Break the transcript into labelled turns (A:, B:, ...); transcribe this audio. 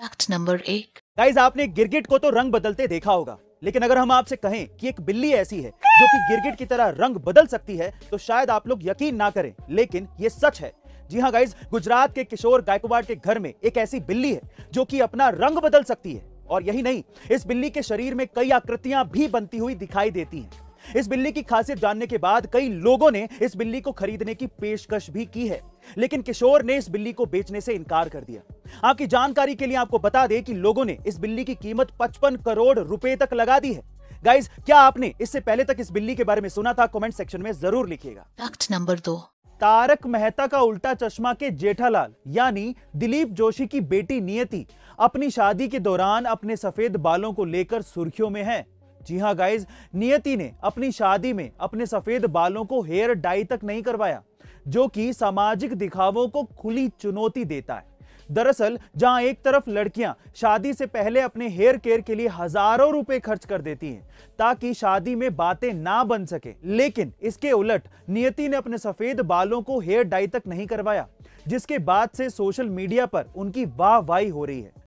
A: fact number एक guys आपने गिरगिट को तो रंग बदलते देखा होगा लेकिन अगर हम आपसे कहें कि एक बिल्ली ऐसी है जो कि गिरगिट की तरह रंग बदल सकती है तो शायद आप लोग यकीन ना करें लेकिन ये सच है जी हाँ गाइज गुजरात के किशोर गायकवाड़ के घर में एक ऐसी बिल्ली है जो कि अपना रंग बदल सकती है और यही नहीं इस बिल्ली के शरीर में कई आकृतियां भी बनती हुई दिखाई देती हैं इस बिल्ली की खासियत जानने के बाद कई लोगों ने इस बिल्ली को खरीदने की पेशकश भी की है लेकिन किशोर ने इस बिल्ली को बेचने से इनकार कर दिया आपकी जानकारी के लिए आपको बता दें कि लोगों ने इस बिल्ली की कीमत 55 करोड़ रुपए तक लगा दी है गाइज क्या आपने इससे पहले तक इस बिल्ली के बारे में सुना था कॉमेंट सेक्शन में जरूर लिखिएगा नंबर दो तारक मेहता का उल्टा चश्मा के जेठालाल यानी दिलीप जोशी की बेटी नियति अपनी शादी के दौरान अपने सफेद बालों को लेकर सुर्खियों में है जी हाँ गाइज नियति ने अपनी शादी में अपने सफेद बालों को हेयर डाई तक नहीं करवाया जो कि सामाजिक दिखावों को खुली चुनौती देता है दरअसल जहां एक तरफ लड़कियां शादी से पहले अपने हेयर केयर के लिए हजारों रुपए खर्च कर देती हैं ताकि शादी में बातें ना बन सके लेकिन इसके उलट नियति ने अपने सफेद बालों को हेयर डाई तक नहीं करवाया जिसके बाद से सोशल मीडिया पर उनकी वाह वाही हो रही है